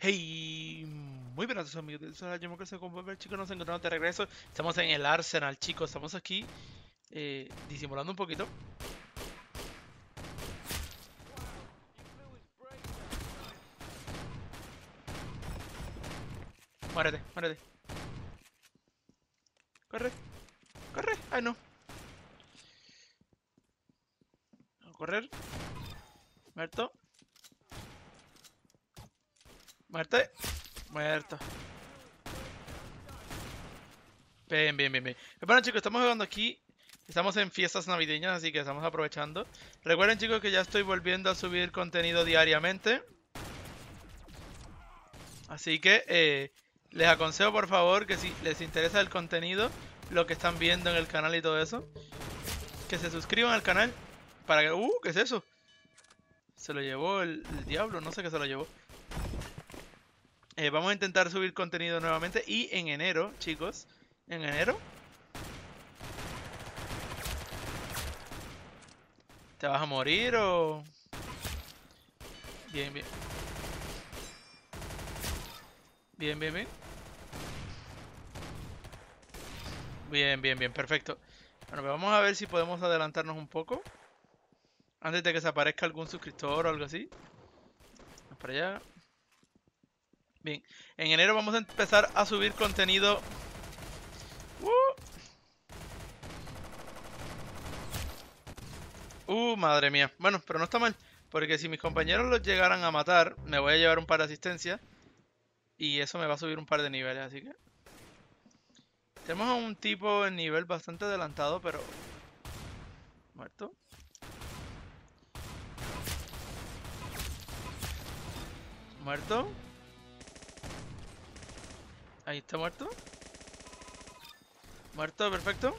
Hey, muy buenas amigos del Solar, yo me creo con ver chicos, nos encontramos de regreso. Estamos en el Arsenal, chicos, estamos aquí eh, disimulando un poquito. Muérete, muérete. Corre, corre, ay no. A correr. Muerto. Muerte. Muerto. Bien, bien, bien, bien. Bueno, chicos, estamos jugando aquí. Estamos en fiestas navideñas, así que estamos aprovechando. Recuerden, chicos, que ya estoy volviendo a subir contenido diariamente. Así que eh, les aconsejo, por favor, que si les interesa el contenido, lo que están viendo en el canal y todo eso, que se suscriban al canal para que... ¡Uh! ¿Qué es eso? Se lo llevó el diablo, no sé qué se lo llevó. Eh, vamos a intentar subir contenido nuevamente. Y en enero, chicos. En enero. ¿Te vas a morir o...? Bien, bien. Bien, bien, bien. Bien, bien, bien. Perfecto. Bueno, pues vamos a ver si podemos adelantarnos un poco. Antes de que se aparezca algún suscriptor o algo así. Vamos para allá. Bien, en enero vamos a empezar a subir contenido... Uh. uh. madre mía. Bueno, pero no está mal. Porque si mis compañeros los llegaran a matar, me voy a llevar un par de asistencia. Y eso me va a subir un par de niveles, así que... Tenemos a un tipo en nivel bastante adelantado, pero... Muerto. Muerto. Ahí está muerto. Muerto, perfecto.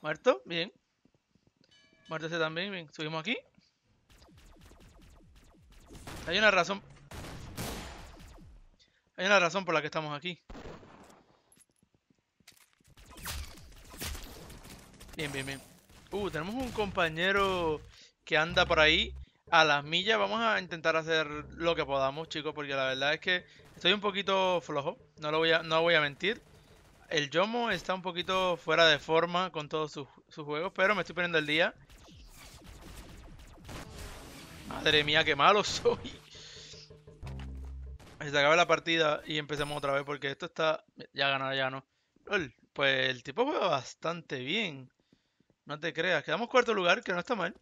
Muerto, bien. Muerto este también, bien. Subimos aquí. Hay una razón. Hay una razón por la que estamos aquí. Bien, bien, bien. Uh, tenemos un compañero que anda por ahí a las millas vamos a intentar hacer lo que podamos, chicos, porque la verdad es que estoy un poquito flojo, no lo voy a, no voy a mentir. El Yomo está un poquito fuera de forma con todos sus, sus juegos, pero me estoy poniendo el día. Madre mía, qué malo soy. Se acaba la partida y empecemos otra vez porque esto está... Ya ganó, ya no. Pues el tipo juega bastante bien. No te creas. Quedamos cuarto lugar, que no está mal.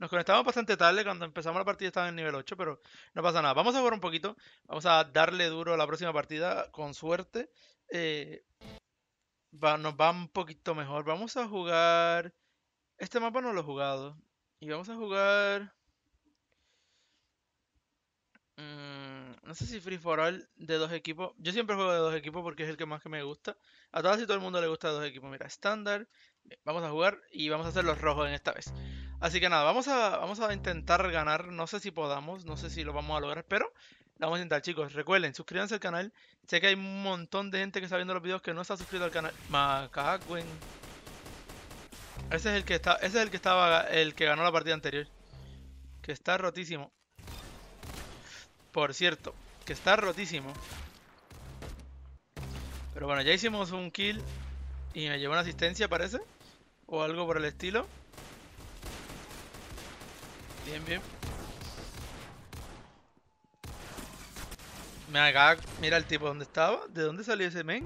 Nos conectamos bastante tarde, cuando empezamos la partida estaba en nivel 8, pero no pasa nada. Vamos a jugar un poquito, vamos a darle duro a la próxima partida, con suerte. Eh, nos va un poquito mejor. Vamos a jugar... Este mapa no lo he jugado. Y vamos a jugar... Mm, no sé si Free for All de dos equipos. Yo siempre juego de dos equipos porque es el que más que me gusta. A todas y todo el mundo le gusta de dos equipos. Mira, estándar. Vamos a jugar y vamos a hacer los rojos en esta vez. Así que nada, vamos a, vamos a intentar ganar. No sé si podamos, no sé si lo vamos a lograr, pero lo vamos a intentar, chicos. Recuerden, suscríbanse al canal. Sé que hay un montón de gente que está viendo los videos que no está suscrito al canal. Macaquen. Ese es el que está, ese es el que estaba, el que ganó la partida anterior. Que está rotísimo. Por cierto, que está rotísimo. Pero bueno, ya hicimos un kill y me llevó una asistencia, parece. O algo por el estilo. Bien, bien. Me acaba, mira el tipo donde estaba, de dónde salió ese men.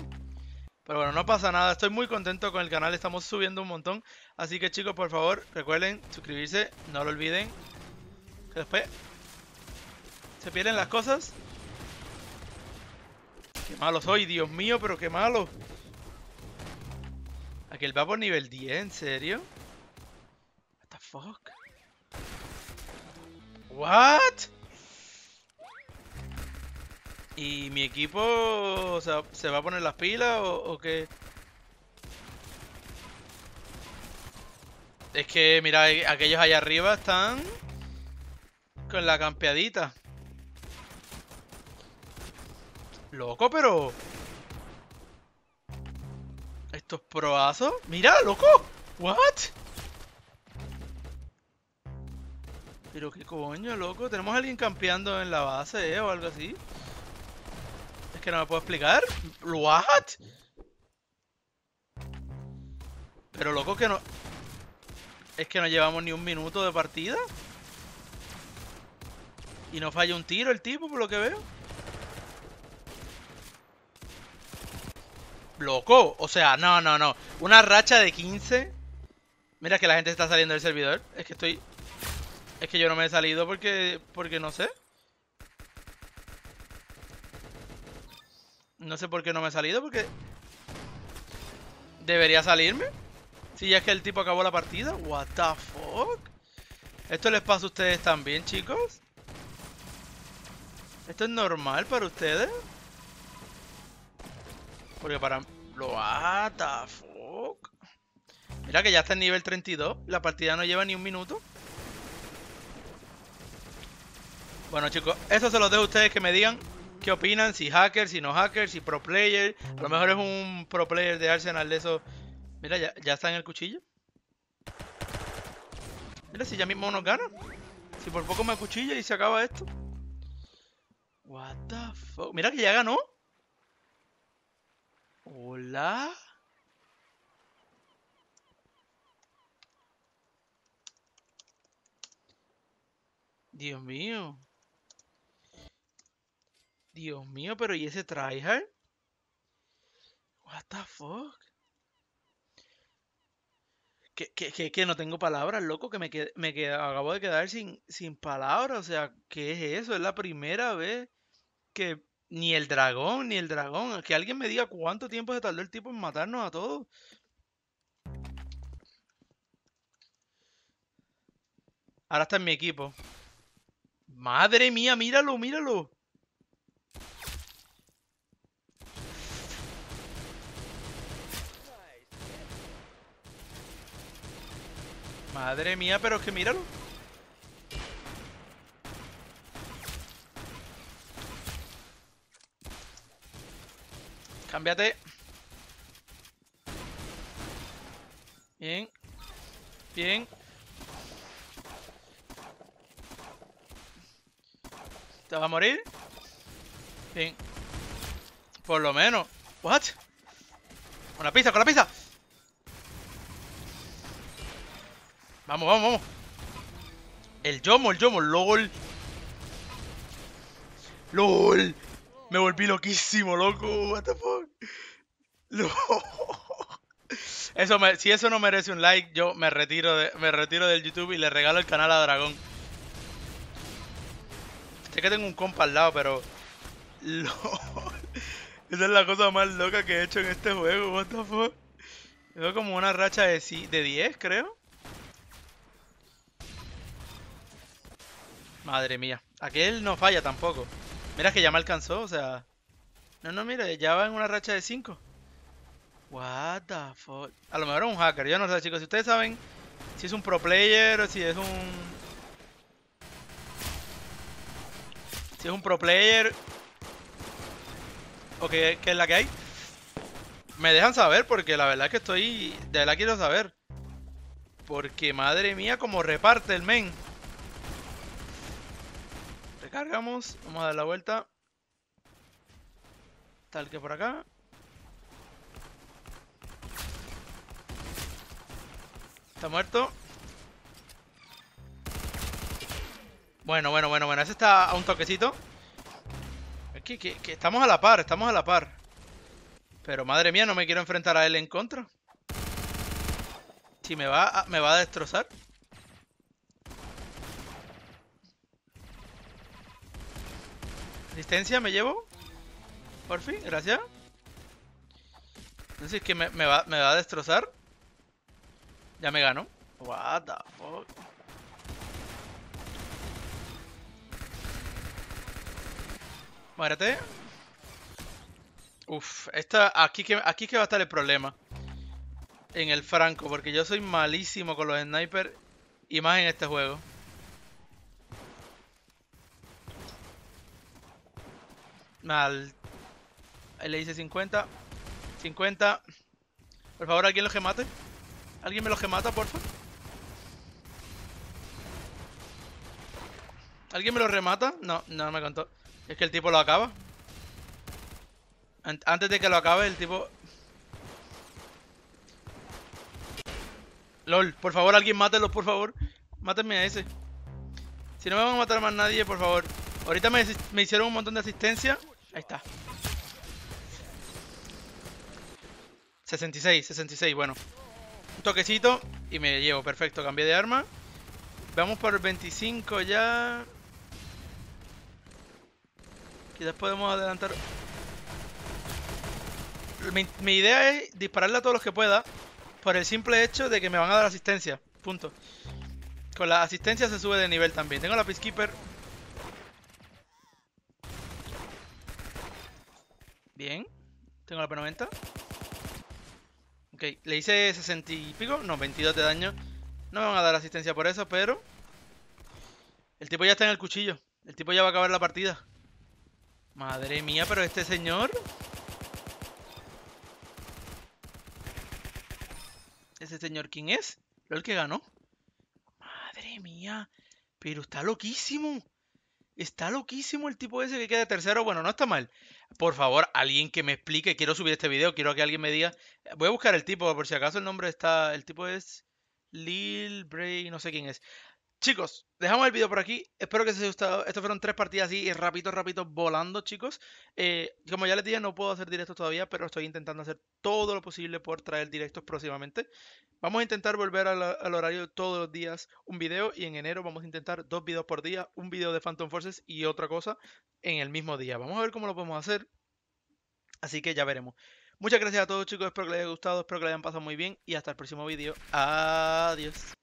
Pero bueno, no pasa nada, estoy muy contento con el canal, estamos subiendo un montón. Así que chicos, por favor, recuerden suscribirse, no lo olviden. Que después se pierden las cosas. Qué malo soy, Dios mío, pero qué malo. Aquel va por nivel 10, ¿en serio? What the fuck? ¿What? ¿Y mi equipo se va a poner las pilas o, qué? Es que, mira, eh, aquellos allá arriba están con la campeadita. Loco, pero... Estos proazos... Mira, loco. What? Pero qué coño, loco. Tenemos a alguien campeando en la base, eh, o algo así. Es que no me puedo explicar. ¿What? Pero loco que no... Es que no llevamos ni un minuto de partida. Y no falla un tiro el tipo, por lo que veo. Loco, o sea, no, no, no. Una racha de 15. Mira que la gente está saliendo del servidor. Es que estoy es que yo no me he salido porque... Porque no sé. No sé por qué no me he salido, porque... ¿Debería salirme? Si ya es que el tipo acabó la partida. What the fuck? ¿Esto les pasa a ustedes también, chicos? ¿Esto es normal para ustedes? Porque para... What the fuck? Mira que ya está en nivel 32. La partida no lleva ni un minuto. Bueno, chicos, eso se los dejo a ustedes que me digan qué opinan, si hacker, si no hacker si pro player. A lo mejor es un pro player de Arsenal de eso. Mira, ya, ya está en el cuchillo. Mira, si ya mismo nos gana. Si por poco me cuchilla y se acaba esto. What the fuck. Mira que ya ganó. Hola. Dios mío. Dios mío, pero ¿y ese tryhard? What the fuck? Que, ¿Qué? ¿Qué? no tengo palabras, loco, que me, me acabo de quedar sin, sin palabras. O sea, ¿qué es eso? Es la primera vez que ni el dragón, ni el dragón. Que alguien me diga cuánto tiempo se tardó el tipo en matarnos a todos. Ahora está en mi equipo. Madre mía, míralo, míralo. Madre mía, pero es que míralo. Cámbiate. Bien. Bien. ¿Te va a morir? Bien. Por lo menos. ¿What? Con la pizza, con la pizza. Vamos, vamos, vamos. El Yomo, el Yomo, LOL. LOL. Me volví loquísimo, loco. What the fuck. Eso si eso no merece un like, yo me retiro, me retiro del YouTube y le regalo el canal a Dragón. Sé que tengo un compa al lado, pero... LOL. Esa es la cosa más loca que he hecho en este juego, what the fuck. como una racha de, de 10, creo. Madre mía. Aquel no falla tampoco. Mira que ya me alcanzó, o sea... No, no, mira, ya va en una racha de 5. What the fuck. A lo mejor es un hacker, yo no sé, chicos. Si ustedes saben si es un pro player o si es un... Si es un pro player... O qué, que, es la que hay. Me dejan saber porque la verdad es que estoy... De la quiero saber. Porque madre mía como reparte el men cargamos, vamos a dar la vuelta. Tal que por acá. Está muerto. Bueno, bueno, bueno, bueno. Ese está a un toquecito. aquí que, estamos a la par, estamos a la par. Pero madre mía, no me quiero enfrentar a él en contra. Si me va me va a destrozar. ¿Asistencia? me llevo. Por fin, gracias. es que me, me, va, me va a destrozar. Ya me gano What the fuck. Muérete. Uf, esta, aquí, que, aquí que va a estar el problema. En el franco, porque yo soy malísimo con los snipers y más en este juego. mal, Ahí le dice 50. 50. Por favor, alguien lo que mate. ¿Alguien me lo que mata, favor, ¿Alguien me lo remata? No, no me contó. Es que el tipo lo acaba. Antes de que lo acabe, el tipo... LOL, por favor, alguien mátelos, por favor. Mátenme a ese. Si no me van a matar más nadie, por favor. Ahorita me hicieron un montón de asistencia. Ahí está. 66, 66, bueno. Un toquecito y me llevo. Perfecto, cambié de arma. Vamos por el 25 ya. Quizás podemos adelantar. Mi, mi, idea es dispararle a todos los que pueda. Por el simple hecho de que me van a dar asistencia. Punto. Con la asistencia se sube de nivel también. Tengo la Peacekeeper Bien. Tengo la P90. Ok, le hice 60 y pico. No, 22 de daño. No me van a dar asistencia por eso, pero... El tipo ya está en el cuchillo. El tipo ya va a acabar la partida. Madre mía, pero este señor... ¿Ese señor quién es? ¿Lo el que ganó? Madre mía. Pero está loquísimo. Está loquísimo el tipo ese que queda tercero. Bueno, no está mal. Por favor, alguien que me explique, quiero subir este video, quiero que alguien me diga. Voy a buscar el tipo, por si acaso el nombre está. El tipo es Lil Bray, no sé quién es. Chicos, dejamos el video por aquí. Espero que les haya gustado. Estas fueron tres partidas así, rápido, rápido, volando, chicos. Eh, como ya les dije, no puedo hacer directos todavía, pero estoy intentando hacer todo lo posible por traer directos próximamente. Vamos a intentar volver al horario todos los días un video y en enero vamos a intentar dos videos por día, un video de Phantom Forces y otra cosa en el mismo día. Vamos a ver cómo lo podemos hacer. Así que ya veremos. Muchas gracias a todos chicos, espero que les haya gustado, espero que les hayan pasado muy bien y hasta el próximo vídeo. Adiós.